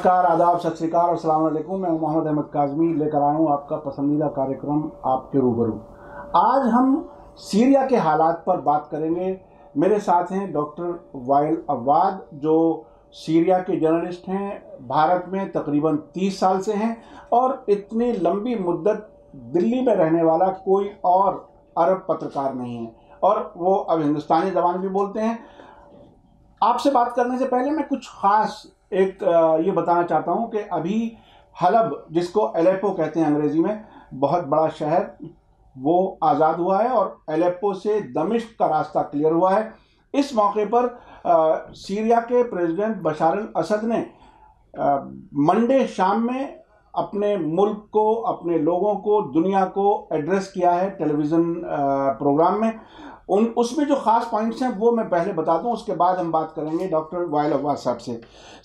नमस्कार आदाब सत श्रीकाल और सलाम अलैकुम मैं मोहम्मद अहमद काजमी लेकर आया हूँ आपका पसंदीदा कार्यक्रम आपके रूबरू आज हम सीरिया के हालात पर बात करेंगे मेरे साथ हैं डॉक्टर वाइल अवाद जो सीरिया के जर्नलिस्ट हैं भारत में तकरीबन 30 साल से हैं और इतनी लंबी मुद्दत दिल्ली में रहने वाला कोई और अरब पत्रकार नहीं है और वो अब हिंदुस्तानी जबान भी बोलते हैं आपसे बात करने से पहले मैं कुछ ख़ास एक ये बताना चाहता हूँ कि अभी हलब जिसको एलेपो कहते हैं अंग्रेज़ी में बहुत बड़ा शहर वो आज़ाद हुआ है और एलेपो से दमिश का रास्ता क्लियर हुआ है इस मौके पर आ, सीरिया के प्रेसिडेंट बशार असद ने मंडे शाम में अपने मुल्क को अपने लोगों को दुनिया को एड्रेस किया है टेलीविज़न प्रोग्राम में उन उसमें जो खास पॉइंट्स हैं वो मैं पहले बता दूं उसके बाद हम बात करेंगे डॉक्टर वायल अब्बास साहब से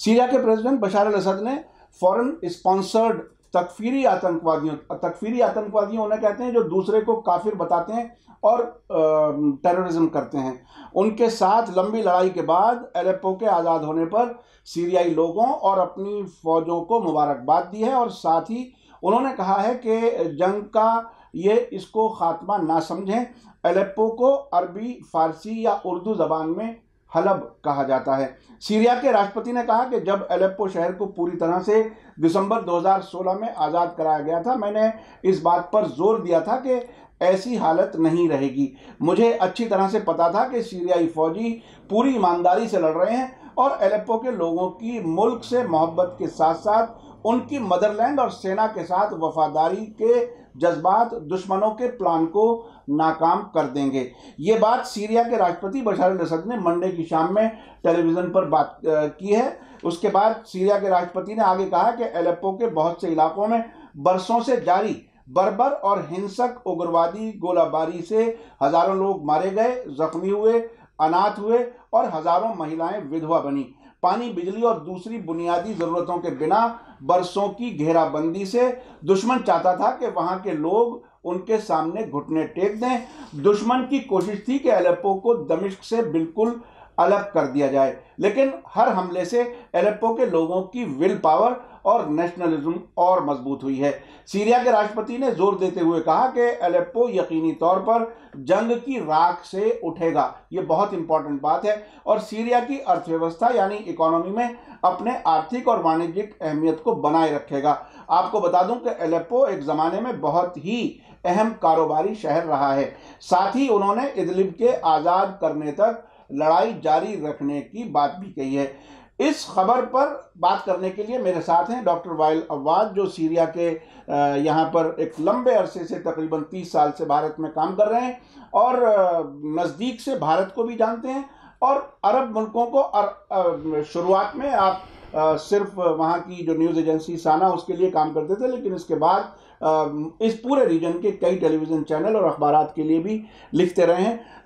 सीरिया के प्रेसिडेंट बशार अल असद ने फॉरन स्पॉन्सर्ड तकफीरी आतंकवादियों तकफीरी आतंकवादियों उन्हें कहते हैं जो दूसरे को काफिर बताते हैं और टेररिज्म करते हैं उनके साथ लंबी लड़ाई के बाद एलेपो के आज़ाद होने पर सीरियाई लोगों और अपनी फौजों को मुबारकबाद दी है और साथ ही उन्होंने कहा है कि जंग का ये इसको ख़ात्मा ना समझें एलेप्पो को अरबी फारसी या उर्दू ज़बान में हलब कहा जाता है सीरिया के राष्ट्रपति ने कहा कि जब एलेप्पो शहर को पूरी तरह से दिसंबर 2016 में आज़ाद कराया गया था मैंने इस बात पर जोर दिया था कि ऐसी हालत नहीं रहेगी मुझे अच्छी तरह से पता था कि सीरियाई फौजी पूरी ईमानदारी से लड़ रहे हैं और एलेप्पो के लोगों की मुल्क से मोहब्बत के साथ साथ उनकी मदरलैंड और सेना के साथ वफादारी के जज्बात दुश्मनों के प्लान को नाकाम कर देंगे ये बात सीरिया के राष्ट्रपति बशार रसद असद ने मंडे की शाम में टेलीविज़न पर बात की है उसके बाद सीरिया के राष्ट्रपति ने आगे कहा कि एलेप्पो के बहुत से इलाकों में बरसों से जारी बर्बर और हिंसक उग्रवादी गोलाबारी से हजारों लोग मारे गए जख्मी हुए अनाथ हुए और हजारों महिलाएं विधवा बनी पानी बिजली और दूसरी बुनियादी जरूरतों के बिना बरसों की घेराबंदी से दुश्मन चाहता था कि वहां के लोग उनके सामने घुटने टेक दें दुश्मन की कोशिश थी कि अलेप्पो को दमिश्क से बिल्कुल अलग कर दिया जाए लेकिन हर हमले से अलेप्पो के लोगों की विल पावर और नेशनलिज्म और मजबूत हुई है सीरिया के राष्ट्रपति ने जोर देते हुए कहा कि एलेप्पो यकीनी तौर पर जंग की राख से उठेगा ये बहुत इंपॉर्टेंट बात है और सीरिया की अर्थव्यवस्था यानी इकोनॉमी में अपने आर्थिक और वाणिज्यिक अहमियत को बनाए रखेगा आपको बता दूं कि एलेप्पो एक ज़माने में बहुत ही अहम कारोबारी शहर रहा है साथ ही उन्होंने इदलिब के आज़ाद करने तक लड़ाई जारी रखने की बात भी कही है इस खबर पर बात करने के लिए मेरे साथ हैं डॉक्टर वाइल अवाज जो सीरिया के यहाँ पर एक लंबे अरसे से तकरीबन तीस साल से भारत में काम कर रहे हैं और नज़दीक से भारत को भी जानते हैं और अरब मुल्कों को और शुरुआत में आप सिर्फ वहाँ की जो न्यूज़ एजेंसी साना उसके लिए काम करते थे लेकिन इसके बाद इस पूरे रीजन के कई टेलीविज़न चैनल और अखबार के लिए भी लिखते रहे हैं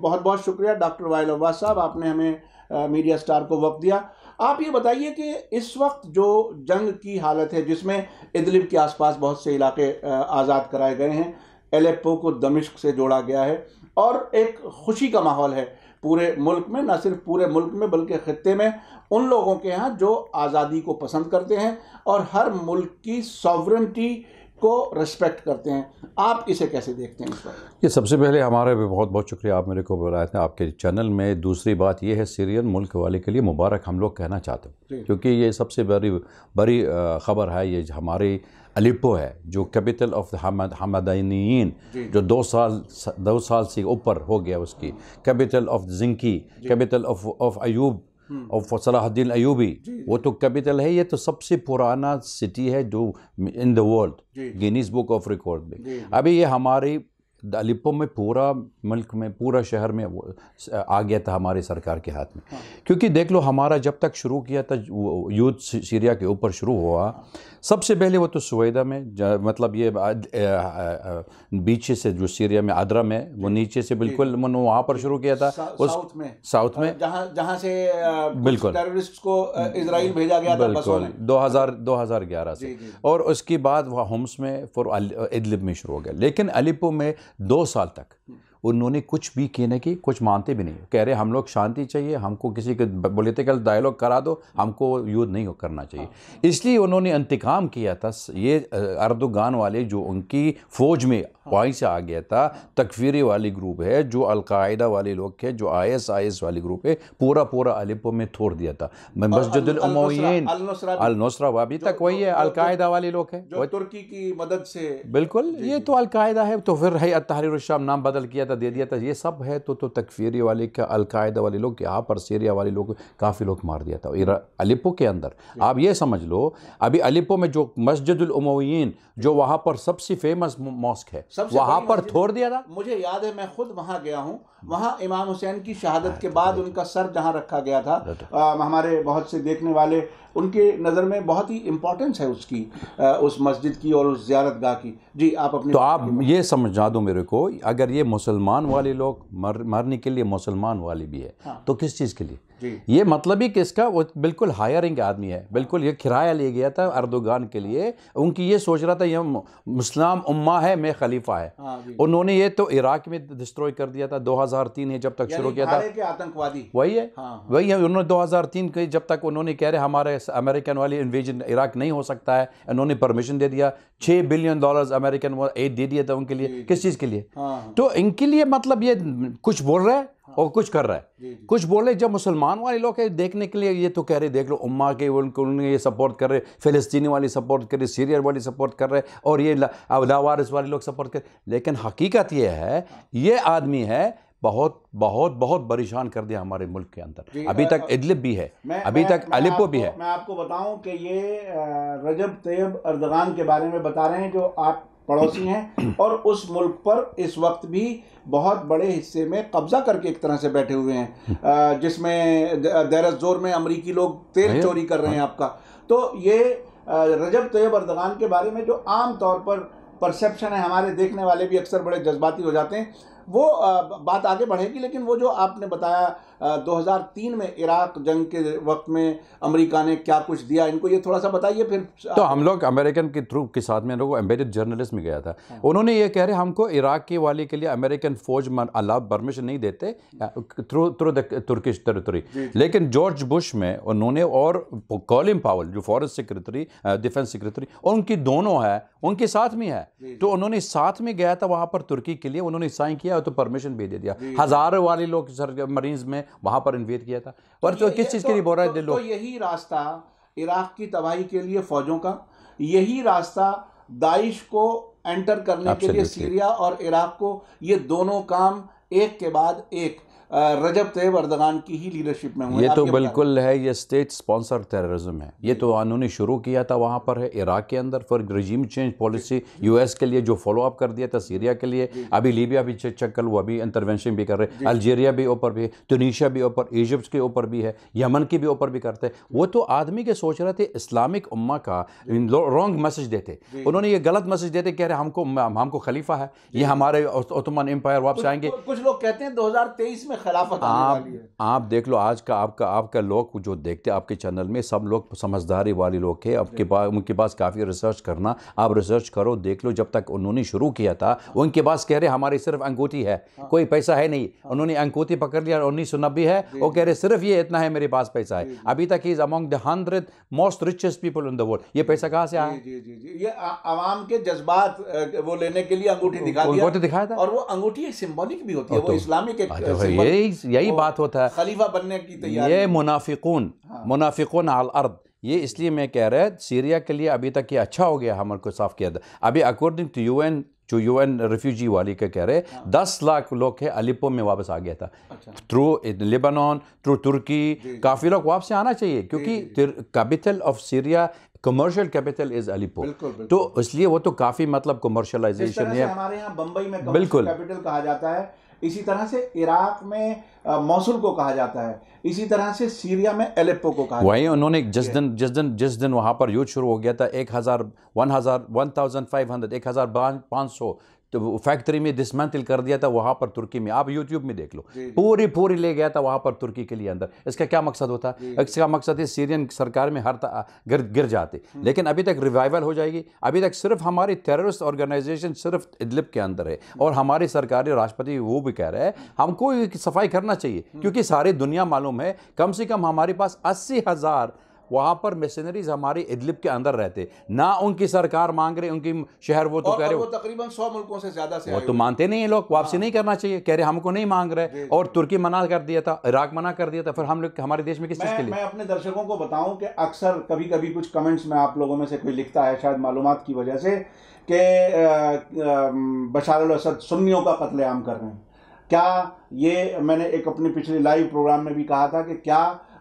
बहुत बहुत शुक्रिया डॉक्टर वाइल अब्बास साहब आपने हमें मीडिया स्टार को वक्त दिया आप ये बताइए कि इस वक्त जो जंग की हालत है जिसमें इदलिब के आसपास बहुत से इलाके आज़ाद कराए गए हैं एलेपो को दमिश्क से जोड़ा गया है और एक खुशी का माहौल है पूरे मुल्क में न सिर्फ पूरे मुल्क में बल्कि ख़त्े में उन लोगों के यहाँ जो आज़ादी को पसंद करते हैं और हर मुल्क की सॉवरनटी को रेस्पेक्ट करते हैं आप इसे कैसे देखते हैं इस पर ये सबसे पहले हमारे भी बहुत बहुत शुक्रिया आप मेरे को बुलाए थे आपके चैनल में दूसरी बात यह है सीरियन मुल्क वाले के लिए मुबारक हम लोग कहना चाहते हैं क्योंकि ये सबसे बड़ी बड़ी ख़बर है ये हमारी अलिपो है जो कैपिटल ऑफ हमद हमदीन जो दो साल दो साल से ऊपर हो गया उसकी कैपिटल ऑफ जिंकी capital of of Ayub hmm. और फलाहद्दीन अयूबी वो तो कैपिटल है ये तो सबसे पुराना सिटी है जो in the world Guinness book of record में अभी ये हमारी अलिप्पो में पूरा मुल्क में पूरा शहर में आ गया था हमारी सरकार के हाथ में हाँ। क्योंकि देख लो हमारा जब तक शुरू किया था यूथ सीरिया के ऊपर शुरू हुआ सबसे पहले वो तो सुवेदा में मतलब ये बीच से जो सीरिया में आदरा में वो नीचे से बिल्कुल मैंने वहाँ पर शुरू किया था उस में साउथ में जहाँ जहाँ से बिल्कुल टेररिस्ट को इसराइल भेजा गया बिल्कुल दो हज़ार दो हज़ार ग्यारह से और उसके बाद वह होम्स में फिर इदलिब में शुरू हो गया लेकिन अलिप्पो में दो साल तक उन्होंने कुछ भी किए नहीं कुछ मानते भी नहीं कह रहे हम लोग शांति चाहिए हमको किसी के पोलिटिकल डायलॉग करा दो हमको युद्ध नहीं करना चाहिए हाँ। इसलिए उन्होंने इंतकाम किया था ये अर्दोगान वाले जो उनकी फ़ौज में वहीं से आ गया था तकफीरी वाली ग्रुप है जो अलकायदा वाले लोग थे जो आई एस आई एस वाली ग्रुप है पूरा पूरा अलिपो में थोड़ दिया था मस्जिदमोन अलनसरा अभी तक वही है अलकायदा वाले लोग हैं तुर्की की मदद से बिल्कुल ये तो अलकायदा है तो फिर है तहरीर शाम नाम बदल किया था दे दिया था ये सब है तो तो तकफीरी वाले का अलकायदा वाले लोग यहाँ पर सीरिया वाले लोग काफ़ी लोग मार दिया था अलिपो के अंदर आप ये समझ लो अभी अलिपो में जो मस्जिद जो वहाँ पर सबसे फेमस मॉस्क है सबसे वहाँ पर छोड़ दिया था मुझे याद है मैं खुद वहाँ गया हूँ वहाँ इमाम हुसैन की शहादत के बाद हाँ, उनका सर जहाँ रखा गया था हाँ, तो- आ, हमारे बहुत से देखने वाले उनके नज़र में बहुत ही इम्पोर्टेंस है उसकी आ, उस मस्जिद की और उस ज्यारत गाह की जी आप अपने तो आप ये समझा दो मेरे को अगर ये मुसलमान वाले लोग मर मरने के लिए मुसलमान वाले भी है हाँ। तो किस चीज़ के लिए ये मतलब ही किसका वो बिल्कुल हायरिंग आदमी है बिल्कुल ये किराया ले गया था अर्दोगान के लिए उनकी ये सोच रहा था ये मुस्लिम उम्मा है मैं खलीफा है हाँ उन्होंने ये तो इराक में डिस्ट्रॉय कर दिया था 2003 है जब तक शुरू किया था आतंकवादी वही है हाँ।, हाँ। वही है उन्होंने 2003 के जब तक उन्होंने कह रहे हमारे अमेरिकन वाले इन्वेजन इराक नहीं हो सकता है उन्होंने परमिशन दे दिया छः बिलियन डॉलर अमेरिकन एड दे दिया था उनके लिए किस चीज़ के लिए हाँ, तो इनके लिए मतलब ये कुछ बोल रहा है हाँ। और कुछ कर रहा है कुछ बोले जब मुसलमान वाले लोग है देखने के लिए ये तो कह रहे देख लो उम्मा के उनको ये सपोर्ट कर रहे फिलिस्तीनी वाली सपोर्ट कर रहे सीरियर वाली सपोर्ट कर रहे और ये लावारिस वाले लोग सपोर्ट कर लेकिन हकीकत ये है ये आदमी है बहुत बहुत बहुत परेशान कर दिया हमारे मुल्क के अंदर अभी तक इदलिब भी है अभी तक अलिपो भी है मैं आपको बताऊं कि ये रजब तैयब अर्दगान के बारे में बता रहे हैं जो आप पड़ोसी हैं और उस मुल्क पर इस वक्त भी बहुत बड़े हिस्से में कब्जा करके एक तरह से बैठे हुए हैं हम्म। जिसमें दहरस जोर में अमरीकी लोग तेल चोरी कर रहे हैं हाँ। आपका तो ये रजब तैयब अर्दगान के बारे में जो आम तौर पर परसेप्शन है हमारे देखने वाले भी अक्सर बड़े जज्बाती हो जाते हैं वो बात आगे बढ़ेगी लेकिन वो जो आपने बताया 2003 में इराक जंग के वक्त में अमेरिका ने क्या कुछ दिया इनको ये थोड़ा सा बताइए फिर तो हम लोग अमेरिकन के थ्रू के साथ में लोग एम्बेडेड जर्नलिस्ट में गया था हाँ। उन्होंने ये कह रहे हमको इराक के वाले के लिए अमेरिकन फौज अलाव परमिशन नहीं देते थ्रू थ्रू तुर्किश टेरिटरी लेकिन जॉर्ज बुश में उन्होंने और कॉलिम पावल जो फॉरेस्ट सेक्रेटरी डिफेंस सेक्रेटरी उनकी दोनों है उनके साथ में है तो उन्होंने साथ में गया था वहाँ पर तुर्की के लिए उन्होंने साइन किया तो परमिशन भी दे दिया हज़ारों वाले लोग सर मरीज में वहाँ पर इन्वेट किया था तो पर तो किस चीज़ के तो लिए बोल रहा है तो यही रास्ता इराक की तबाही के लिए फ़ौजों का यही रास्ता दाइश को एंटर करने के लिए सीरिया और इराक को ये दोनों काम एक के बाद एक रजब तेब अर्दगान की ही लीडरशिप में हुए ये तो बिल्कुल है ये स्टेट स्पॉन्सर टेररिज्म है ये तो उन्होंने शुरू किया था वहाँ पर है इराक के अंदर फिर रजीम चेंज पॉलिसी यूएस के लिए जो फॉलो अप कर दिया था सीरिया के लिए अभी लीबिया भी चक्कर वो अभी इंटरवेंशन भी कर रहे हैं अल्जीरिया भी ऊपर भी ट्यूनिशिया भी ऊपर इजिप्ट के ऊपर भी है यमन के भी ऊपर भी करते हैं वो तो आदमी के सोच रहे थे इस्लामिक उम्मा का रॉन्ग मैसेज देते उन्होंने ये गलत मैसेज देते कह रहे हमको हमको खलीफा है ये हमारे ओटोमन एम्पायर वापस आएंगे कुछ लोग कहते हैं तेईस में खिलाफत आप आप देख लो आज का आपका आपका लोग जो देखते हैं आपके चैनल में सब लोग समझदारी वाले लोग हैं आपके पास उनके पास काफ़ी रिसर्च करना आप रिसर्च करो देख लो जब तक उन्होंने शुरू किया था उनके पास कह रहे हमारी सिर्फ अंगूठी है हाँ। कोई पैसा है नहीं हाँ। उन्होंने अंगूठी पकड़ लिया उन्नीस सौ नब्बे है वो कह रहे सिर्फ ये इतना है मेरे पास पैसा है अभी तक is among the hundred most richest people in the world ये पैसा कहाँ से आया ये आवाम के जज्बात वो लेने के लिए अंगूठी दिखा दिया दिखाया था और वो अंगूठी सिम्बॉलिक भी होती है वो तो- इस्लामिक एक यही यही बात होता है खलीफा बनने की तैयारी ये मुनाफिकून हाँ। मुनाफिकून आल अर्द ये इसलिए मैं कह रहा है सीरिया के लिए अभी तक ये अच्छा हो गया हमारे को साफ किया था अभी अकॉर्डिंग टू यू एन जो यू एन रेफ्यूजी वाली के कह रहे हैं हाँ। दस लाख लोग है अलिपो में वापस आ गया था अच्छा। थ्रू अच्छा। लेबनान थ्रू तुर्की काफ़ी लोग वापस आना चाहिए क्योंकि capital of Syria commercial capital is Aleppo तो इसलिए वो तो काफ़ी मतलब कमर्शलाइजेशन है हमारे यहाँ बम्बई में बिल्कुल कैपिटल कहा जाता है इसी तरह से इराक में मौसुल को कहा जाता है इसी तरह से सीरिया में एलेप्पो को कहा वहीं उन्होंने जिस दिन जिस दिन जिस दिन वहाँ पर युद्ध शुरू हो गया था एक हज़ार वन हज़ार वन थाउजेंड फाइव हंड्रेड एक हज़ार पाँच सौ तो फैक्ट्री में डिसमेंटल कर दिया था वहाँ पर तुर्की में आप यूट्यूब में देख लो पूरी पूरी ले गया था वहाँ पर तुर्की के लिए अंदर इसका क्या मकसद होता इसका मकसद है सीरियन सरकार में हर गिर गिर जाते हम्म। लेकिन अभी तक रिवाइवल हो जाएगी अभी तक सिर्फ हमारी टेररिस्ट ऑर्गेनाइजेशन सिर्फ इदलिप के अंदर है हम्म। और हमारी सरकारी राष्ट्रपति वो भी कह रहे हैं हम्म। हमको सफाई करना चाहिए क्योंकि सारी दुनिया मालूम है कम से कम हमारे पास अस्सी हज़ार वहाँ पर मिशनरीज हमारे इदलिब के अंदर रहते ना उनकी सरकार मांग रहे उनकी शहर वो तो कह रहे वो तकरीबन सौ मुल्कों से ज़्यादा से वो तो मानते नहीं लोग वापसी हाँ। नहीं करना चाहिए कह रहे हमको नहीं मांग रहे और तुर्की मना कर दिया था इराक मना कर दिया था फिर हम लोग हमारे देश में किस चीज़ के लिए मैं अपने दर्शकों को बताऊं कि अक्सर कभी कभी कुछ कमेंट्स में आप लोगों में से कोई लिखता है शायद मालूम की वजह से कि बशार असद सुन्नियों का कत्लेआम कर रहे हैं क्या ये मैंने एक अपने पिछले लाइव प्रोग्राम में भी कहा था कि क्या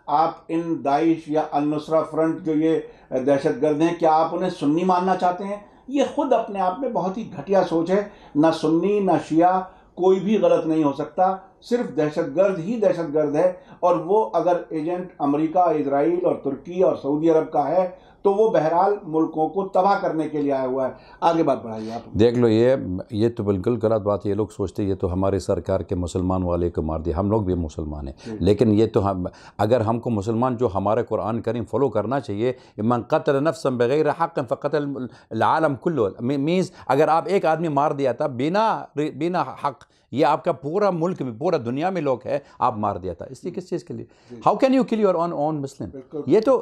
आप इन दाइश या अनुसरा फ्रंट जो ये दहशत गर्द हैं क्या आप उन्हें सुन्नी मानना चाहते हैं ये खुद अपने आप में बहुत ही घटिया सोच है ना सुन्नी ना शिया कोई भी गलत नहीं हो सकता सिर्फ दहशतगर्द ही दहशतगर्द है और वो अगर एजेंट अमेरिका इसराइल और तुर्की और सऊदी अरब का है तो वो बहरहाल मुल्कों को तबाह करने के लिए आया हुआ है आगे बात बढ़ाइए आप देख लो ये ये तो बिल्कुल गलत बात है ये लोग सोचते ये तो हमारे सरकार के मुसलमान वाले को मार दिया हम लोग भी मुसलमान हैं लेकिन ये तो हम अगर हमको मुसलमान जो हमारे कुरान करीम फॉलो करना चाहिए इमान कतल नफसम बग़ैर हक फ़तल आलम कुल्लो मीन्स अगर आप एक आदमी मार दिया था बिना बिना हक़ ये आपका पूरा मुल्क में पूरा दुनिया में लोग है आप मार दिया था इसलिए किस चीज़ के लिए how can you kill your own own Muslim ये तो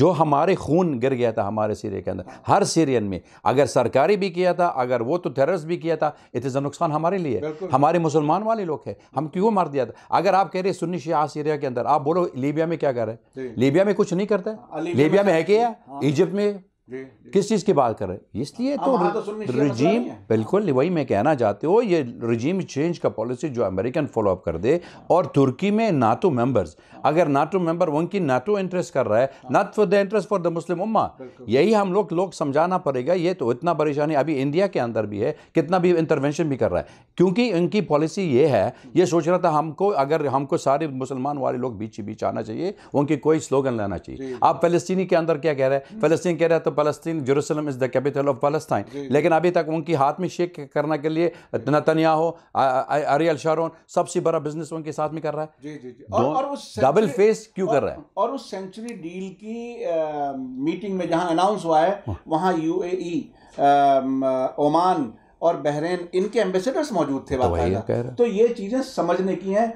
जो हमारे खून गिर गया था हमारे सीरिया के अंदर हर सीरियन में अगर सरकारी भी किया था अगर वो तो टेररिस्ट भी किया था इतना इज़ नुकसान हमारे लिए हमारे मुसलमान वाले लोग हैं हम क्यों मार दिया था अगर आप कह रहे सुन्नी शिया सीरिया के अंदर आप बोलो लीबिया में क्या कर रहे हैं लीबिया में कुछ नहीं करता है लीबिया हाँ, में है क्या इजिप्ट हाँ। में किस चीज़ की बात कर रहे हैं इसलिए तो, रिजीम तो बिल्कुल वही मैं कहना चाहते हो ये रिजीम चेंज का पॉलिसी जो अमेरिकन फॉलोअप कर दे और तुर्की में नाटो मेंबर्स अगर नाटो मेंबर उनकी नाटो इंटरेस्ट कर रहा है not for the interest for the Muslim उम्मा यही हम लोग लोग समझाना पड़ेगा ये तो इतना परेशानी अभी इंडिया के अंदर भी है कितना भी इंटरवेंशन भी कर रहा है क्योंकि इनकी पॉलिसी ये है ये सोच रहा था हमको अगर हमको सारे मुसलमान वाले लोग बीच बीच आना चाहिए उनकी कोई स्लोगन लाना चाहिए आप फलस्तीनी के अंदर क्या कह रहे हैं फलस्तीन हम्म। कह रहे हैं तो फलस्तीन Jerusalem is the capital of फलस्तीन लेकिन अभी तक उनकी हाथ में शेक करने के लिए नतनिया हो अरियल शारोन सबसे बड़ा बिजनेस उनके साथ में कर रहा है जी जी जी और, और उस डबल फेस क्यों कर रहा है और उस सेंचुरी डील की आ, मीटिंग में जहाँ अनाउंस हुआ है हाँ। वहाँ यू e, ओमान और बहरेन इनके एम्बेसडर्स मौजूद थे तो, तो ये चीज़ें समझने की हैं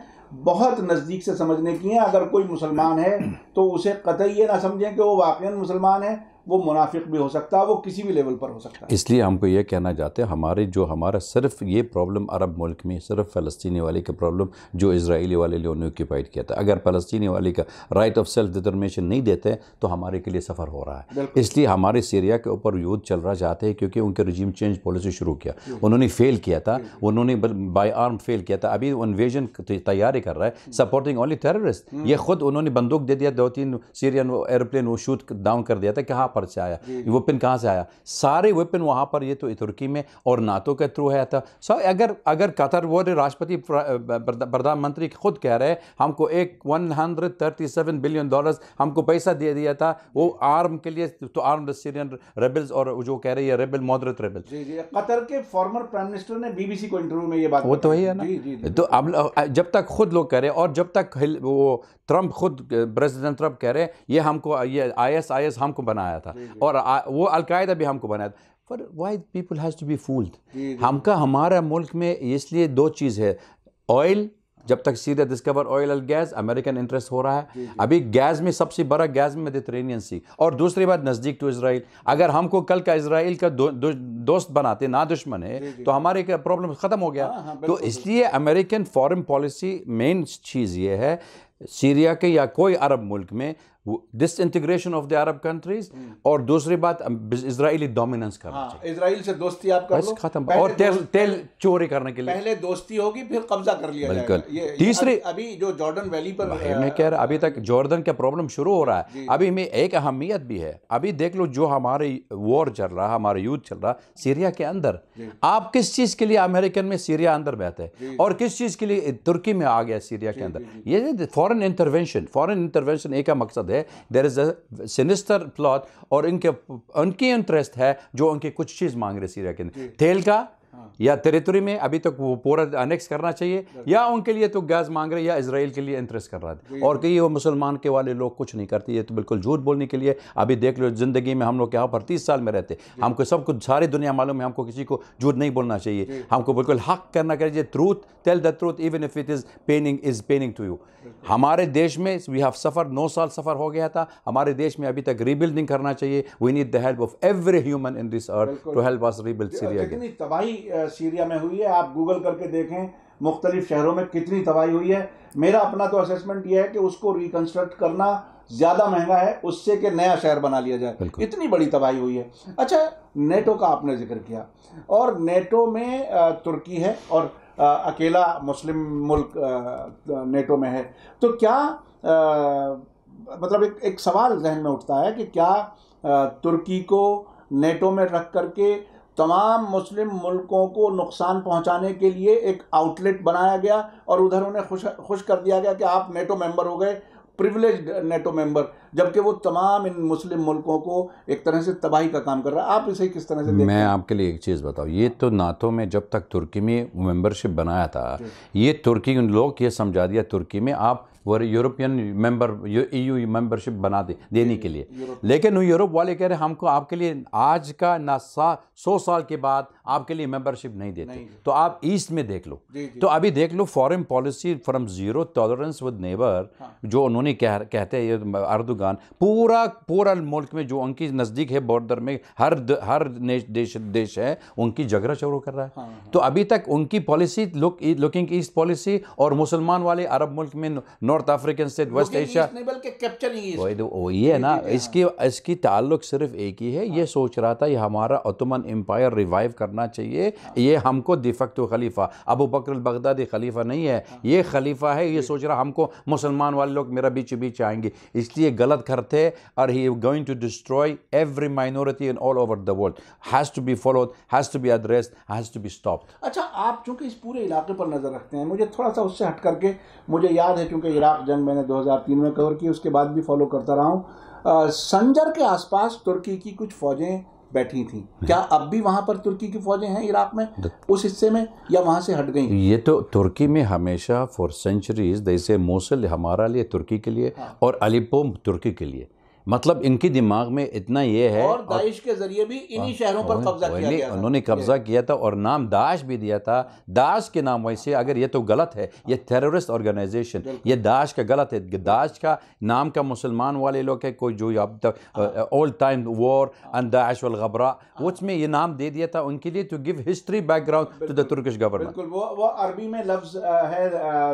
बहुत नज़दीक से समझने की हैं अगर कोई मुसलमान है तो उसे कतई ये ना समझें कि वो वाकई मुसलमान है वो मुनाफिक भी हो सकता है वो किसी भी लेवल पर हो सकता है इसलिए हमको ये कहना चाहते हैं हमारे जो हमारा सिर्फ ये प्रॉब्लम अरब मुल्क में सिर्फ फ़लस्तीनी वाले की प्रॉब्लम जो इसराइली वाले ने ऑक्यूपाइड किया था अगर फ़लस्तीनी वाले का राइट ऑफ सेल्फ डिटर्मेशन नहीं देते तो हमारे के लिए सफ़र हो रहा है इसलिए हमारे सीरिया के ऊपर युद्ध चल रहा चाहते हैं क्योंकि उनके रिजीम चेंज पॉलिसी शुरू किया उन्होंने फेल किया था उन्होंने बाई आर्म फेल किया था अभी इन्वेजन तैयारी कर रहा है सपोर्टिंग ओनली टेररिस्ट ये खुद उन्होंने बंदूक दे दिया दो तीन सीरियन एयरप्लेन वो शूट डाउन कर दिया था कि हाँ पर से आया ये वेपन कहाँ से आया सारे वेपन वहाँ पर ये तो तुर्की में और नाटो के थ्रू आया था सो अगर अगर कतर वो राष्ट्रपति प्रधानमंत्री खुद कह रहे हैं हमको एक one hundred thirty seven billion dollars हमको पैसा दे दिया था वो आर्म के लिए तो आर्म सीरियन रेबल्स और जो कह रही है रेबल मॉडरेट रेबल कतर के फॉर्मर प्राइम मिनिस्टर ने बीबीसी को इंटरव्यू में ये बात वो तो है ना तो अब जब तक खुद लोग कह रहे हैं और जब तक वो ट्रंप खुद प्रेसिडेंट ट्रंप कह रहे हैं ये हमको ये आई एस आई एस हमको बनाया था और वो अलकायदा भी हमको बनाया था for why people has to be fooled हमका हमारा मुल्क में इसलिए दो चीज़ है ऑयल जब तक सीधा discover oil and gas American interest हो रहा है अभी गैस में सबसे बड़ा गैस में मेडिट्रेनियन सी और दूसरी बात नज़दीक टू इसराइल अगर हमको कल का इसराइल का दो, दो, दोस्त बनाते ना दुश्मन है तो हमारे का प्रॉब्लम ख़त्म हो गया हाँ, हाँ, तो इसलिए अमेरिकन फॉरेन पॉलिसी मेन चीज़ ये है सीरिया के या कोई अरब मुल्क में integration of the Arab countries और दूसरी बात इसराइली डोमिनेंस करना हाँ, इसराइल से दोस्ती आप कर लो खत्म और तेल तेल चोरी करने के लिए पहले दोस्ती होगी फिर कब्जा कर लिया बिल्कुल तीसरी अभी जो जॉर्डन वैली पर मैं कह रहा अभी तक जॉर्डन का प्रॉब्लम शुरू हो रहा है अभी में एक अहमियत भी है अभी देख लो जो हमारे वॉर चल रहा है हमारा युद्ध चल रहा सीरिया के अंदर आप किस चीज के लिए अमेरिकन में सीरिया अंदर बहते हैं और किस चीज के लिए तुर्की में आ गया सीरिया के अंदर ये फॉरन इंटरवेंशन फॉरन इंटरवेंशन एक मकसद है है there is a sinister plot और इनके उनकी इंटरेस्ट है जो उनके कुछ चीज़ मांग रहे सीरिया के अंदर तेल का हाँ। या टेरिटरी में अभी तक वो पूरा अनेक्स करना चाहिए या उनके लिए तो गैस मांग रहे या इसराइल के लिए इंटरेस्ट कर रहा है और कई वो मुसलमान के वाले लोग कुछ नहीं करते ये तो बिल्कुल झूठ बोलने के लिए अभी देख लो ज़िंदगी में हम लोग यहाँ पर तीस साल में रहते हमको सब कुछ सारी दुनिया मालूम है हमको किसी को झूठ नहीं बोलना चाहिए हमको बिल्कुल हक करना चाहिए truth tell the truth even if it is paining is paining to you हमारे देश में वी हैव सफ़र नौ साल सफ़र हो गया था हमारे देश में अभी तक रीबिल्डिंग करना चाहिए we need the help of every human in this earth to help us rebuild Syria तबाही सीरिया में हुई है आप गूगल करके देखें मुख्तलिफ शहरों में कितनी तबाही हुई है मेरा अपना तो असेसमेंट यह है कि उसको रिकन्स्ट्रक्ट करना ज़्यादा महंगा है उससे कि नया शहर बना लिया जाए इतनी बड़ी तबाही हुई है अच्छा नेटो का आपने जिक्र किया और नेटो में तुर्की है और अकेला मुस्लिम मुल्क नेटो में है तो क्या मतलब एक एक सवाल जहन में उठता है कि क्या तुर्की को नेटो में रख करके तमाम मुस्लिम मुल्कों को नुकसान पहुंचाने के लिए एक आउटलेट बनाया गया और उधर उन्हें खुश खुश कर दिया गया कि आप नेटो मेंबर हो गए प्रिविलेज नेटो मेंबर जबकि वो तमाम इन मुस्लिम मुल्कों को एक तरह से तबाही का काम कर रहा है आप इसे किस तरह से मैं आपके लिए एक चीज़ बताऊँ ये तो नातो में जब तक तुर्की में मेंबरशिप बनाया था ये तुर्की उन लोग ये समझा दिया तुर्की में आप वो यूरोपियन मेंबर ईयू मेंबरशिप बना दी देने के लिए लेकिन यूरोप वाले कह रहे हमको आपके लिए आज का ना सा सौ साल के बाद आपके लिए मेंबरशिप नहीं देते नहीं। तो आप ईस्ट में देख लो तो अभी देख लो foreign policy from zero tolerance with neighbour जो उन्होंने कह कहते हैं अर्दुगान पूरा पूरा मुल्क में जो उनकी नज़दीक है बॉर्डर में हर हर देश देश है उनकी झगड़ा शुरू कर रहा है हाँ, हाँ। तो अभी तक उनकी पॉलिसी लुकिंग ईस्ट पॉलिसी और मुसलमान वाले अरब मुल्क में North African state West Asia वही तो ये है ना इसकी इसकी ताल्लुक सिर्फ एक ही है ये हाँ। सोच रहा था ये हमारा ओटोमन एम्पायर रिवाइव करना चाहिए हाँ। ये हमको दिफक्त खलीफा अबू बकर बगदादी खलीफा नहीं है हाँ। ये खलीफा है ये सोच रहा हमको मुसलमान वाले लोग मेरा बीच बीच आएंगे इसलिए गलत करते और he going to destroy every minority in all over the world has to be followed has to be address has to be stop अच्छा आप चूंकि इस पूरे इलाके पर नज़र रखते हैं मुझे थोड़ा सा उससे हट करके मुझे याद है चूंकि इराक जंग मैंने 2003 में कवर की उसके बाद भी फॉलो करता रहा हूँ संजर के आसपास तुर्की की कुछ फौजें बैठी थी क्या हम्म। अब भी वहाँ पर तुर्की की फौजें हैं इराक में उस हिस्से में या वहाँ से हट गई ये तो तुर्की में हमेशा फॉर सेंचुरीज जैसे मोसल हमारा लिए तुर्की के लिए हाँ। और अलीपोम तुर्की के लिए मतलब इनके दिमाग में इतना ये है और दाइश के जरिए भी इन्हीं हाँ, शहरों पर कब्जा किया गया उन्होंने कब्जा किया था और नाम दाश भी दिया था दाश के नाम वैसे अगर ये तो गलत है ये टेररिस्ट ऑर्गेनाइजेशन ये दाश का गलत है दाश का नाम का मुसलमान वाले लोग है कोई जो अब तक ओल्ड टाइम वॉर एंड दाश घबरा उसमें ये नाम दे दिया था उनके लिए to give history background to the Turkish government बिल्कुल वो वो अरबी में लफ्ज़ है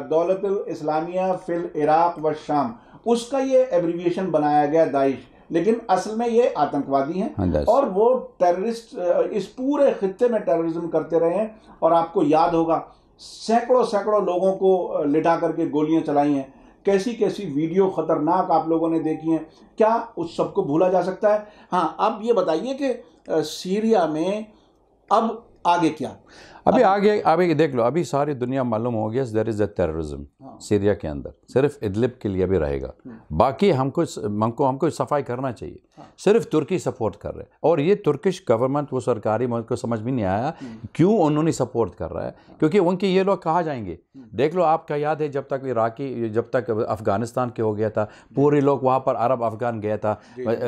दौलत इस्लामिया फिल इराक व शाम उसका ये एब्रीविएशन बनाया गया दाइश लेकिन असल में ये आतंकवादी हैं हाँ, और वो टेररिस्ट इस पूरे खत्े में टेररिज्म करते रहे हैं और आपको याद होगा सैकड़ों सैकड़ों लोगों को लिटा करके गोलियां चलाई हैं कैसी कैसी वीडियो खतरनाक आप लोगों ने देखी हैं क्या उस सबको भूला जा सकता है हाँ अब ये बताइए कि सीरिया में अब आगे क्या अभी आगे अभी देख लो अभी सारी दुनिया मालूम हो गया there is a terrorism Syria के अंदर सिर्फ इदलिब के लिए भी रहेगा हम्म। बाकी हमको हमको हमको सफाई करना चाहिए हाँ। सिर्फ तुर्की सपोर्ट कर रहे हैं और ये तुर्किश गवर्नमेंट वो सरकारी मुल्क को समझ में नहीं आया हम्म। क्यों उन्होंने सपोर्ट कर रहा है हाँ। क्योंकि उनके ये लोग कहाँ जाएंगे हम्म। देख लो आपका याद है जब तक इराकी जब तक अफगानिस्तान के हो गया था पूरे लोग वहाँ पर अरब अफगान गया था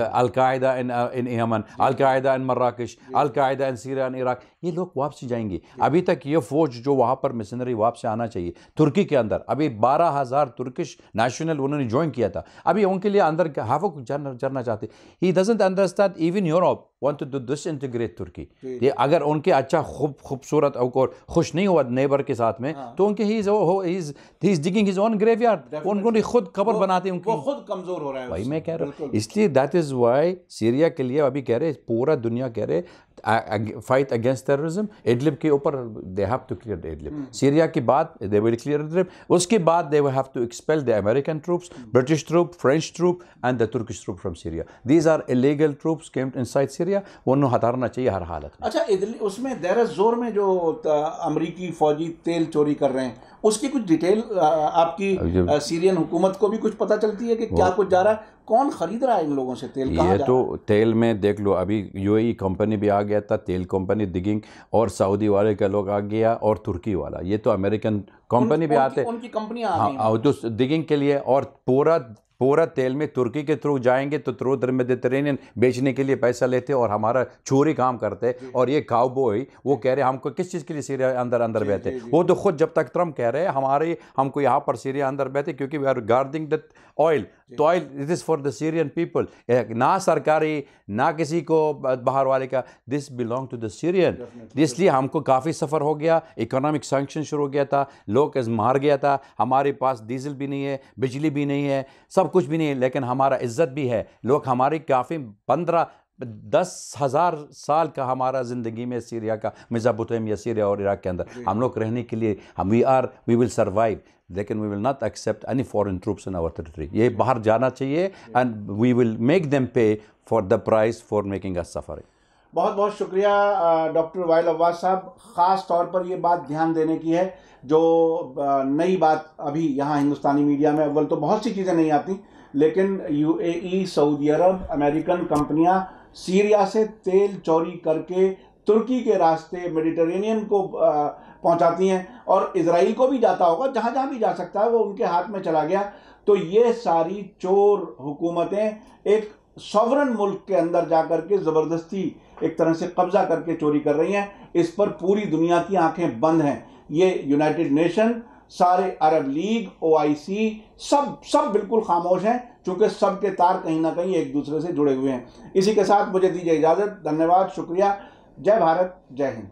Al Qaeda in in Yemen Al Qaeda in मराकश Al Qaeda in Syria in Iraq ये लोग वापसी जाएंगे अभी तक ये फौज जो वहाँ पर मिशनरी वापस आना चाहिए तुर्की के अंदर अभी बारह हज़ार तुर्किश नेशनल उन्होंने ज्वाइन किया था अभी उनके लिए अंदर हाफक जरना चाहते he doesn't understand even Europe want to do this integrate तुर्की ये अगर उनके अच्छा खूब खूबसूरत और खुश नहीं हुआ नेबर के साथ में हाँ। तो उनके he is digging his own graveyard उनको खुद कबर बनाते हैं उनको खुद कमज़ोर हो रहा है भाई मैं कह रहा हूँ इसलिए दैट इज़ वाई सीरिया के लिए अभी कह रहे पूरा दुनिया कह रहे फाइट अगेंस्ट टेररिज्म एडलिप के ऊपर they have to clear Idlib Syria की बात दे विल क्लियर एडलिप उसके बाद they have to expel the American troops British troop French troop and the Turkish troop from Syria these are illegal troops came inside Syria उन्होंने हटाना चाहिए हर हालत अच्छा अच्छा उसमें दहरा जोर में जो अमरीकी फौजी तेल चोरी कर रहे हैं उसकी कुछ डिटेल आपकी सीरियन हुकूमत को भी कुछ पता चलती है कि क्या कुछ जा रहा है कौन खरीद रहा है इन लोगों से तेल ये तो तेल में देख लो अभी यूएई कंपनी e भी आ गया था तेल कंपनी दिगिंग और सऊदी वाले का लोग आ गया और तुर्की वाला ये तो अमेरिकन कंपनी भी आते उनकी कंपनी हाँ तो डिगिंग के लिए और पूरा पूरा तेल में तुर्की के थ्रू जाएंगे तो थ्रू मेडिटेरेनियन बेचने के लिए पैसा लेते और हमारा चोरी काम करते और ये काउबॉय वो कह रहे हमको किस चीज़ के लिए सीरिया अंदर अंदर बहते वो तो खुद जब तक ट्रम्प कह रहे हैं हमारे हमको यहाँ पर सीरिया अंदर बहते क्योंकि we are guarding the oil तो oil it is for the Syrian people ना सरकारी ना किसी को बाहर वाले का this belong to the Syrian इसलिए हमको काफ़ी सफ़र हो गया इकोनॉमिक सेंक्शन शुरू हो गया था लोग मार गया था हमारे पास डीजल भी नहीं है बिजली भी नहीं है सब कुछ भी नहीं है लेकिन हमारा इज्जत भी है लोग हमारी काफ़ी पंद्रह दस हज़ार साल का हमारा ज़िंदगी में सीरिया का या सीरिया और इराक के अंदर हम लोग रहने के लिए हम we are we will survive लेकिन we will not accept any foreign troops in our territory ये बाहर जाना चाहिए and we will make them pay for the price for making a suffer बहुत बहुत शुक्रिया डॉक्टर वाइल अब्बास साहब ख़ास तौर पर ये बात ध्यान देने की है जो नई बात अभी यहाँ हिंदुस्तानी मीडिया में अव्वल तो बहुत सी चीज़ें नहीं आती लेकिन यूएई सऊदी अरब अमेरिकन कंपनियाँ सीरिया से तेल चोरी करके तुर्की के रास्ते मेडिटेरेनियन को पहुंचाती हैं और इसराइल को भी जाता होगा जहां जहां भी जा सकता है वो उनके हाथ में चला गया तो ये सारी चोर हुकूमतें एक सॉवरन मुल्क के अंदर जा करके ज़बरदस्ती एक तरह से कब्जा करके चोरी कर रही हैं इस पर पूरी दुनिया की आंखें बंद हैं ये यूनाइटेड नेशन सारे अरब लीग ओ सब सब बिल्कुल खामोश हैं चूंकि सबके तार कहीं ना कहीं एक दूसरे से जुड़े हुए हैं इसी के साथ मुझे दीजिए इजाज़त धन्यवाद शुक्रिया जय भारत जय हिंद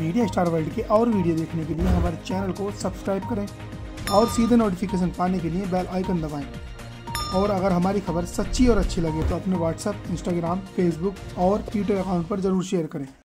मीडिया स्टार वर्ल्ड के और वीडियो देखने के लिए हमारे चैनल को सब्सक्राइब करें और सीधे नोटिफिकेशन पाने के लिए बेल आइकन दबाएं और अगर हमारी खबर सच्ची और अच्छी लगे तो अपने व्हाट्सएप इंस्टाग्राम फेसबुक और ट्विटर अकाउंट पर जरूर शेयर करें